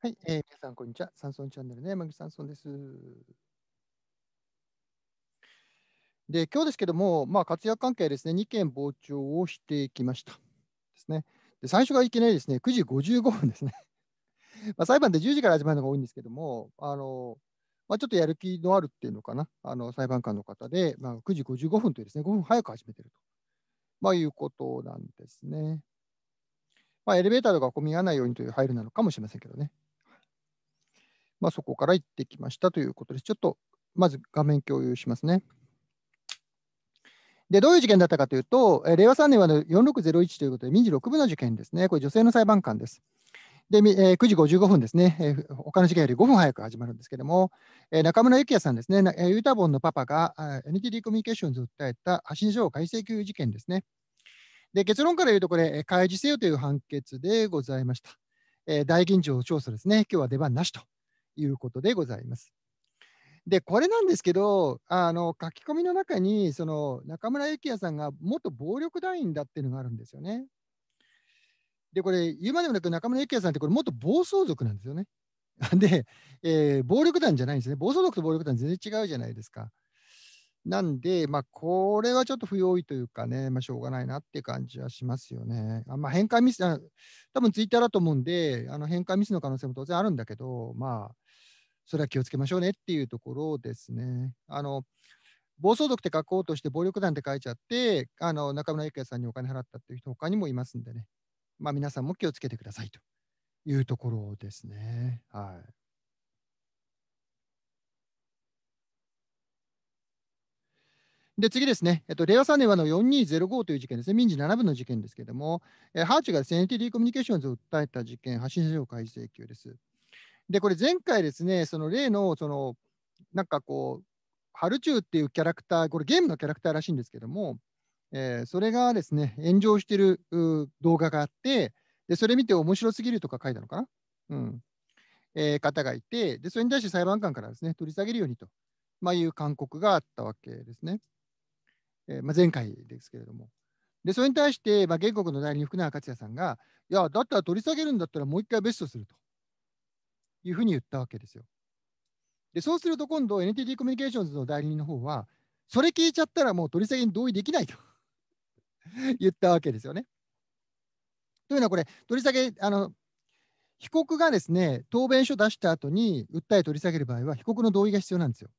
はい、えー、皆さん、こんにちは。サンソンチャンネルの山口サンソンです。で、今日ですけども、まあ、活躍関係ですね、2件傍聴をしてきました。ですね。で、最初がいきなりですね、9時55分ですね。まあ、裁判で10時から始まるのが多いんですけども、あの、まあ、ちょっとやる気のあるっていうのかな、あの裁判官の方で、まあ、9時55分というですね、5分早く始めてると、まあ、いうことなんですね。まあ、エレベーターとか混み合わないようにという配慮なのかもしれませんけどね。まあ、そこから行ってきましたということです。ちょっとまず画面共有しますね。で、どういう事件だったかというと、えー、令和3年は4601ということで、民事6部の事件ですね。これ、女性の裁判官です。で、えー、9時55分ですね、えー、他の事件より5分早く始まるんですけれども、えー、中村幸也さんですね、ユータボンのパパが NTT コミュニケーションズを訴えた発信書を改正給事件ですね。で、結論から言うと、これ、開示せよという判決でございました。えー、大吟醸調査ですね、今日は出番なしということでございます。で、これなんですけど、あの書き込みの中に、その中村幸也さんが元暴力団員だっていうのがあるんですよね。で、これ、言うまでもなく中村幸也さんって、これ、元暴走族なんですよね。で、えー、暴力団じゃないんですね。暴走族と暴力団全然違うじゃないですか。なんで、まあ、これはちょっと不用意というかね、まあ、しょうがないなって感じはしますよね。あまあ、変換ミス、あ多分ツイッターだと思うんで、あの変換ミスの可能性も当然あるんだけど、まあ、それは気をつけましょうねっていうところですね。あの暴走族って書こうとして暴力団って書いちゃってあの中村幸也さんにお金払ったっていう人他にもいますんでね、まあ、皆さんも気をつけてくださいというところですね。はい、で次ですね、えっと、令和3年はの4205という事件ですね、民事7部の事件ですけれども、えー、ハーチがです、ね、NTD コミュニケーションズを訴えた事件、発信者情示請求です。で、これ前回ですね、その例の、その、なんかこう、ハルチューっていうキャラクター、これゲームのキャラクターらしいんですけども、えー、それがですね、炎上してる動画があって、で、それ見て面白すぎるとか書いたのかなうん。えー、方がいて、で、それに対して裁判官からですね、取り下げるようにと、まあ、いう勧告があったわけですね。えー、まあ、前回ですけれども。で、それに対して、まあ、原告の代理人、福永克也さんが、いや、だったら取り下げるんだったらもう一回ベストすると。いうふうに言ったわけですよ。で、そうすると今度 NTT コミュニケーションズの代理人の方は、それ聞いちゃったらもう取り下げに同意できないと 言ったわけですよね。というのはこれ、取り下げ、あの被告がですね、答弁書出した後に訴え取り下げる場合は、被告の同意が必要なんですよ。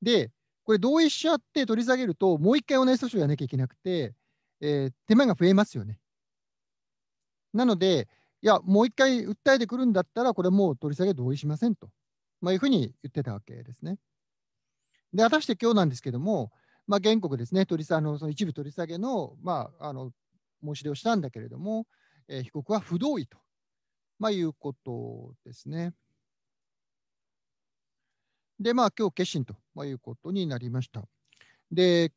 で、これ同意しちゃって取り下げると、もう一回同じ訴訟やらなきゃいけなくて、えー、手間が増えますよね。なので、いや、もう一回訴えてくるんだったら、これもう取り下げ同意しませんと、まあ、いうふうに言ってたわけですね。で、果たして今日なんですけども、まあ、原告ですね、取りあのその一部取り下げの,、まあ、あの申し出をしたんだけれども、えー、被告は不同意と、まあ、いうことですね。で、まあ、今日決心と、まあ、いうことになりました。で、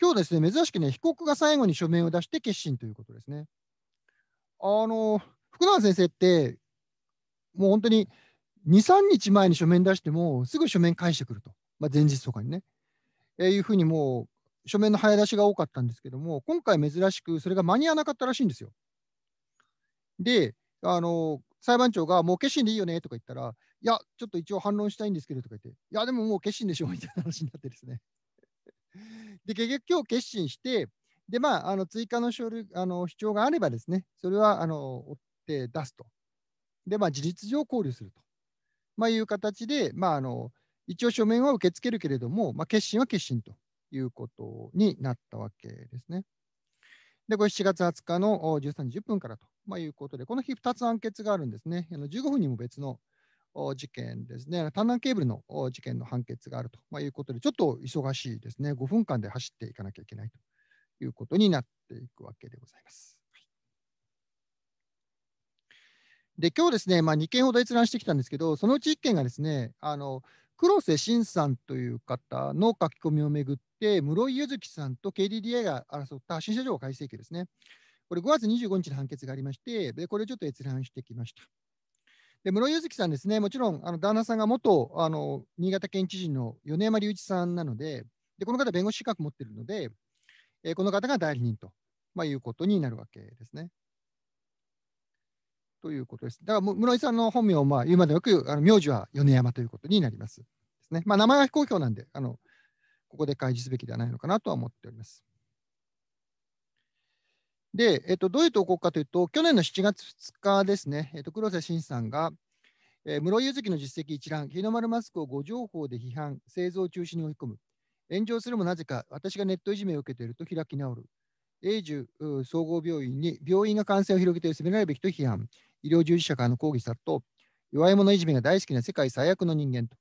今日ですね、珍しくね、被告が最後に書面を出して決心ということですね。あの、福永先生って、もう本当に2、3日前に書面出しても、すぐ書面返してくると、まあ、前日とかにね。えー、いうふうにもう、書面の早出しが多かったんですけども、今回珍しくそれが間に合わなかったらしいんですよ。で、あの裁判長がもう決心でいいよねとか言ったら、いや、ちょっと一応反論したいんですけどとか言って、いや、でももう決心でしょみたいな話になってですね。で、結局今日決心して、で、まあ、あの追加の書類あの主張があればですね、それはあのって出すと。で、まあ、事実上考慮すると、まあ、いう形で、まあ、あの一応書面は受け付けるけれども、まあ、決心は決心ということになったわけですね。で、これ7月20日の13時10分からと、まあ、いうことで、この日2つ判決があるんですね。あの15分にも別の事件ですね。単南ケーブルの事件の判決があると、まあ、いうことで、ちょっと忙しいですね。5分間で走っていかなきゃいけないということになっていくわけでございます。で今日ですね、まあ、2件ほど閲覧してきたんですけど、そのうち1件がですね、あの黒瀬慎さんという方の書き込みをめぐって、室井柚月さんと KDDI が争った新社長改正刑ですね。これ5月25日の判決がありまして、でこれをちょっと閲覧してきました。で室井柚月さんですね、もちろんあの旦那さんが元あの新潟県知事の米山隆一さんなのでで、この方、弁護士資格持っているので、えこの方が代理人と、まあ、いうことになるわけですね。ということです。だから室井さんの本名をまあ言うまでよくあの名字は米山ということになります。ですねまあ、名前は非公表なんであの、ここで開示すべきではないのかなとは思っております。で、えっと、どういう投稿かというと、去年の7月2日ですね、えっと、黒瀬慎さんが、えー、室井柚月の実績一覧、日の丸マスクを誤情報で批判、製造中止に追い込む、炎上するもなぜか、私がネットいじめを受けていると開き直る、永住総合病院に病院が感染を広げて進められるべきと批判、医療従事者からの抗議ると、弱い者いじめが大好きな世界最悪の人間と。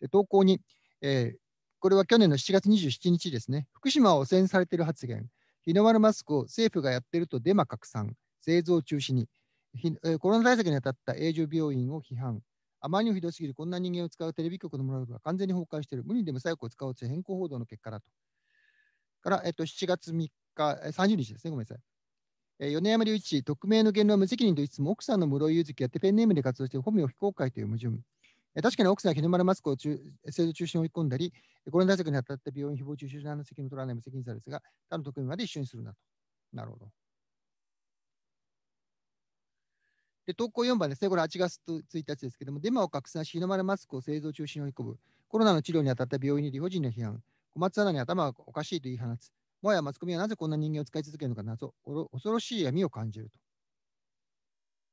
で投稿に、えー、これは去年の7月27日ですね、福島を汚染されている発言、日の丸マスクを政府がやっているとデマ拡散、製造中止に、コロナ対策に当たった永住病院を批判、あまりにひどすぎるこんな人間を使うテレビ局のものが完全に崩壊している、無理で無左翼を使おうという変更報道の結果だと。から、えっと、7月3日、30日ですね、ごめんなさい。米山隆一、匿名の言論は無責任と言いつつも、奥さんの室井祐月やってペンネームで活動して本名非公開という矛盾。確かに奥さんは日の丸マスクを制度中心に追い込んだり、コロナ対策に当たった病院、誹謗中傷の責任を取らない無責任者ですが、他の匿名まで一緒にするなと。なるほど。で、投稿4番ですね、これ8月1日ですけれども、デマを拡散し、日の丸マスクを製造中心に追い込む、コロナの治療に当たった病院に理不尽な批判、小松アナに頭がおかしいと言い放つ、もはやマスコミはなぜこんな人間を使い続けるのか謎、恐ろしい闇を感じると。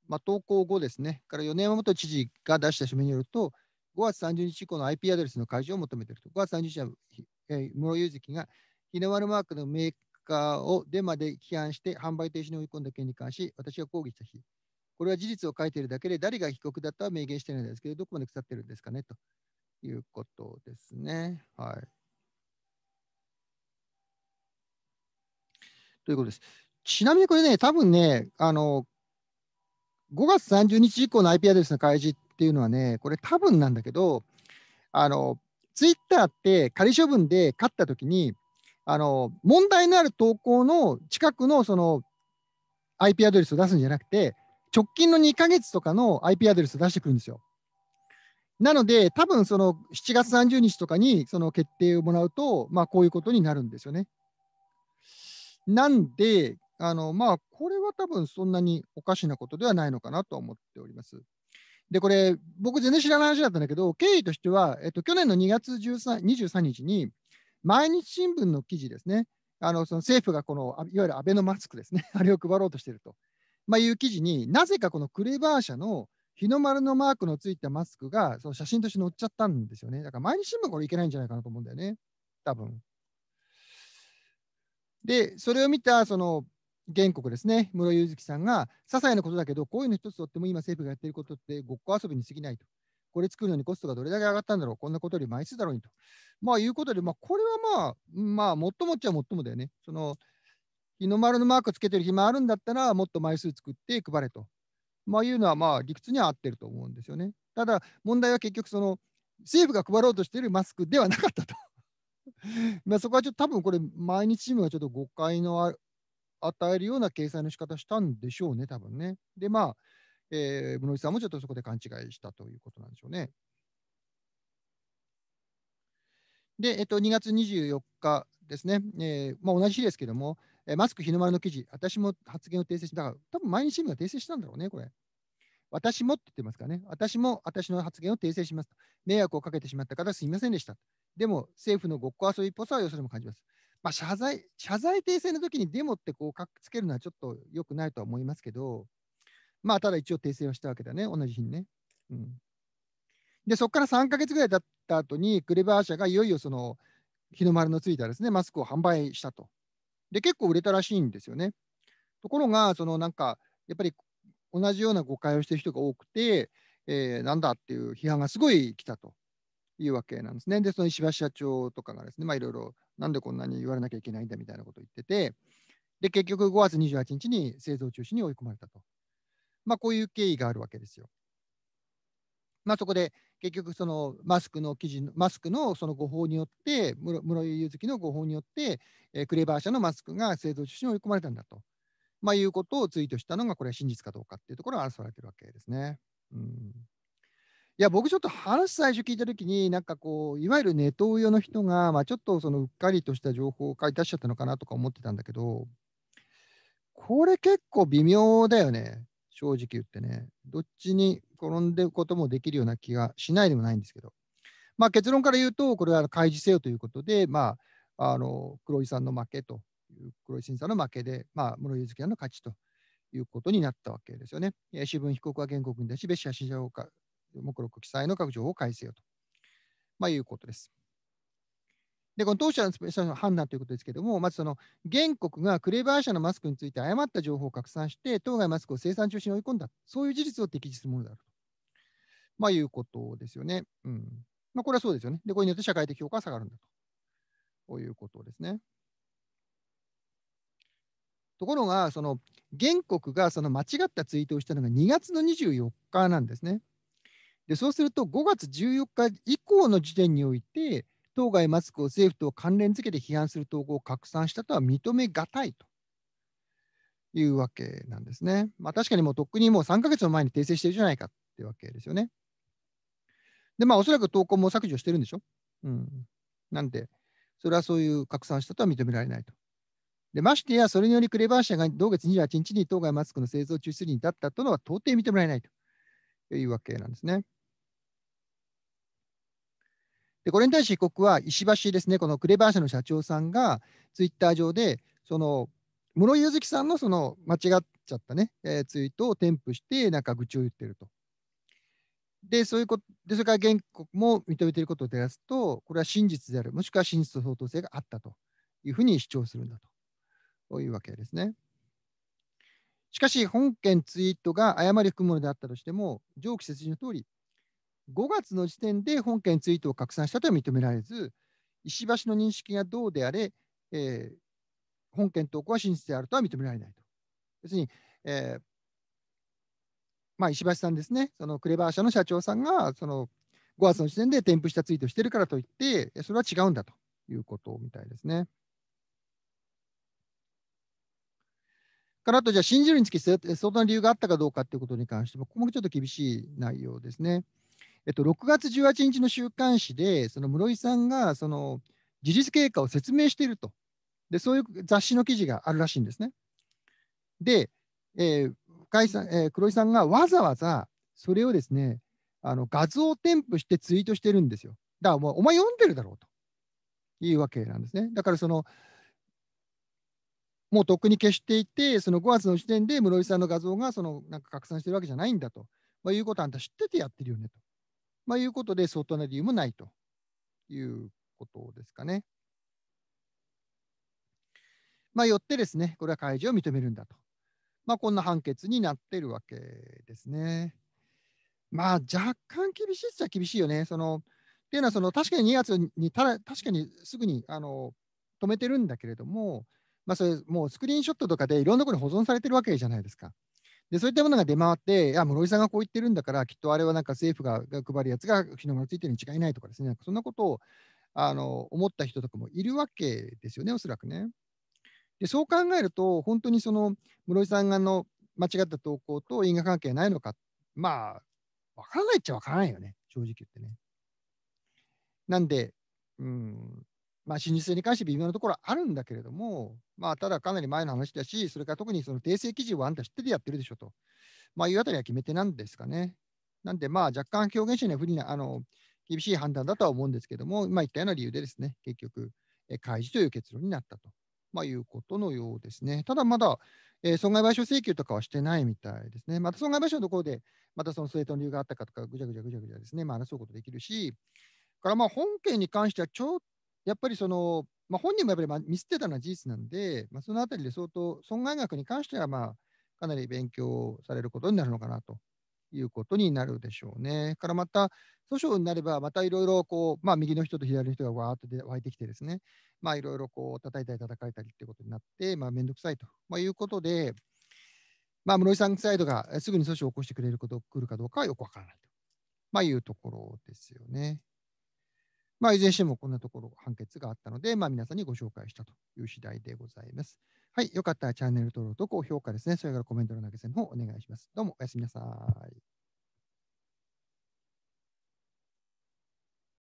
まあ、投稿後ですね、から米山元知事が出した書面によると、5月30日以降の IP アドレスの開示を求めていると。5月30日は、え室井祐月が日の丸マークのメーカーをデマで批判して販売停止に追い込んだ件に関し、私が抗議した日、これは事実を書いているだけで、誰が被告だったは明言してないんですけど、どこまで腐ってるんですかねということですね。はい。ということです。ちなみにこれね、多分ね、あの、5月30日以降の IP アドレスの開示っていうのはね、これ多分なんだけど、あの、ツイッターって仮処分で勝ったときに、あの、問題のある投稿の近くのその IP アドレスを出すんじゃなくて、直近の2ヶ月とかの IP アドレスを出してくるんですよ。なので、多分その7月30日とかにその決定をもらうと、まあ、こういうことになるんですよね。なんで、あのまあ、これは多分そんなにおかしなことではないのかなと思っております。で、これ、僕全然知らない話だったんだけど、経緯としては、えっと、去年の2月13 23日に、毎日新聞の記事ですね、あのその政府がこのいわゆるアベノマスクですね、あれを配ろうとしていると、まあ、いう記事になぜかこのクレバー社の日の丸のマークのついたマスクがその写真として載っちゃったんですよね。だから毎日新聞これいけないんじゃないかなと思うんだよね、多分で、それを見たその原告ですね、室井祐月さんが、些細なことだけど、こういうの一つとっても今政府がやっていることってごっこ遊びに過ぎないと。これ作るのにコストがどれだけ上がったんだろう、こんなことより枚数だろうにと。まあ、いうことで、まあ、これはまあ、まあ、もっともっちゃもっともだよね。その、日の丸のマークつけてる暇あるんだったら、もっと枚数作って配れと。まあ、いうのは、まあ、理屈には合ってると思うんですよね。ただ、問題は結局、その、政府が配ろうとしているマスクではなかったと まあそこはちょっと多分これ、毎日チームがちょっと誤解の与えるような掲載の仕方したんでしょうね、多分ね。で、まあ、えー、室井さんもちょっとそこで勘違いしたということなんでしょうね。で、えっと、2月24日ですね、えーまあ、同じ日ですけども、えマスク日の丸の記事、私も発言を訂正した、多分毎日新聞が訂正したんだろうね、これ。私もって言ってますからね、私も私の発言を訂正しますと。迷惑をかけてしまった方、すみませんでした。でも、政府のごっこ遊びっぽさはよそでも感じます。まあ、謝罪、謝罪訂正の時にデモってこう、かっつけるのはちょっと良くないとは思いますけど、まあ、ただ一応訂正はしたわけだね、同じ日にね。うん、で、そこから3か月ぐらい経った後に、クレバー社がいよいよその、日の丸のついたですね、マスクを販売したと。で、結構売れたらしいんですよね。ところが、そのなんか、やっぱり同じような誤解をしている人が多くて、えー、なんだっていう批判がすごい来たというわけなんですね。で、その石橋社長とかがですね、まあ、いろいろ、なんでこんなに言われなきゃいけないんだみたいなことを言ってて、で、結局5月28日に製造中止に追い込まれたと。まあ、こういう経緯があるわけですよ。まあ、そこで結局そのマスクの記事マスクのその誤報によって室井祐月の誤報によって、えー、クレバー社のマスクが製造中止に追い込まれたんだと。まあ、いうことをツイートしたのが、これは真実かどうかっていうところが争われてるわけですね。うん、いや僕ちょっと話最初聞いた時になんかこういわゆるネトウヨの人が、まあ、ちょっとそのうっかりとした情報を書い出しちゃったのかなとか思ってたんだけどこれ結構微妙だよね正直言ってねどっちに転んでいくこともできるような気がしないでもないんですけど、まあ、結論から言うとこれは開示せよということで、まあ、あの黒井さんの負けという黒井審査の負けで、まあ、室井祐介さんの勝ちということになったわけですよね。主文被告は原告に対し、別紙や市をか目録記載の各情報を改正よと、まあ、いうことです。で、この当社の判断ということですけれども、まずその原告がクレバー社のマスクについて誤った情報を拡散して、当該マスクを生産中心に追い込んだ、そういう事実を適時するものであると、まあ、いうことですよね。うんまあ、これはそうですよね。で、これによって社会的評価は下がるんだということですね。ところが、その原告がその間違ったツイートをしたのが2月の24日なんですね。でそうすると、5月14日以降の時点において、当該マスクを政府と関連づけて批判する投稿を拡散したとは認めがたいというわけなんですね。まあ、確かにもうとっくにもう3ヶ月の前に訂正してるじゃないかってわけですよね。で、まあ、おそらく投稿も削除してるんでしょ。うん、なんで、それはそういう拡散したとは認められないと。でましてや、それによりクレバー社が同月28日に当該マスクの製造中止に至ったというのは到底認められないというわけなんですね。でこれに対し被告は石橋ですね、このクレバー社の社長さんがツイッター上で、その室井柚月さんのその間違っちゃったね、えー、ツイートを添付して、なんか愚痴を言ってると。で、そういうこと、でそれから原告も認めていることを照らすと、これは真実である、もしくは真実と相当性があったというふうに主張するんだと。というわけですね。しかし、本件ツイートが誤り含むものであったとしても、上記説明の通り、5月の時点で本件ツイートを拡散したとは認められず、石橋の認識がどうであれ、えー、本件投稿は真実であるとは認められないと。別に、えーまあ、石橋さんですね、そのクレバー社の社長さんが、その5月の時点で添付したツイートしてるからといって、それは違うんだということみたいですね。からあと、じゃあ信じるにつき相当な理由があったかどうかということに関しても、ここもちょっと厳しい内容ですね。えっと、6月18日の週刊誌で、その室井さんがその事実経過を説明しているとで、そういう雑誌の記事があるらしいんですね。で、えー深井さんえー、黒井さんがわざわざそれをですね、あの画像を添付してツイートしてるんですよ。だからもう、お前読んでるだろうというわけなんですね。だからその、もうとっくに消していて、その5月の時点で室井さんの画像がそのなんか拡散してるわけじゃないんだと、まあ、いうことはあんた知っててやってるよねと、まあ、いうことで相当な理由もないということですかね。まあ、よってですね、これは開示を認めるんだと。まあ、こんな判決になってるわけですね。まあ、若干厳しいっちゃ厳しいよね。そのっていうのはその、確かに2月にただ、確かにすぐにあの止めてるんだけれども、まあ、それもうスクリーンショットとかでいろんなところに保存されてるわけじゃないですか。でそういったものが出回って、いや、室井さんがこう言ってるんだから、きっとあれはなんか政府が配るやつが日の丸ついてるに違いないとかですね、そんなことをあの思った人とかもいるわけですよね、おそらくね。でそう考えると、本当にその室井さんがの間違った投稿と因果関係ないのか、まあ、分からないっちゃ分からないよね、正直言ってね。なんで、うん、まあ、真実性に関して微妙なところはあるんだけれども、まあ、ただかなり前の話だし、それから特にその訂正記事をあんた知っててやってるでしょと、まあ、いうあたりは決め手なんですかね。なんで、まあ、若干表現者には不利な、あの、厳しい判断だとは思うんですけども、今言ったような理由でですね、結局、え開示という結論になったと、まあ、いうことのようですね。ただ、まだ、えー、損害賠償請求とかはしてないみたいですね。また損害賠償のところで、またその正当の理由があったかとか、ぐちゃぐちゃぐちゃぐちゃですね、まあ、争うことできるし、からまあ本件に関してはちょっやっぱりその、まあ、本人もやっぱりまあミスってたのは事実なんで、まあ、そのあたりで相当、損害額に関しては、まあ、かなり勉強されることになるのかなということになるでしょうね。からまた、訴訟になれば、またいろいろこう、まあ、右の人と左の人がわーっと湧いてきてですね、まあ、いろいろこう叩いたり叩いたりっていうことになって、まあ、めんどくさいと、まあ、いうことで、まあ、室井さんサイドがすぐに訴訟を起こしてくれること、来るかどうかはよくわからないと、まあ、いうところですよね。まあ、いずれにしてもこんなところ判決があったので、まあ、皆さんにご紹介したという次第でございます。はい、よかったらチャンネル登録と高評価ですね、それからコメントの投げ銭の方お願いします。どうもおやすみなさい。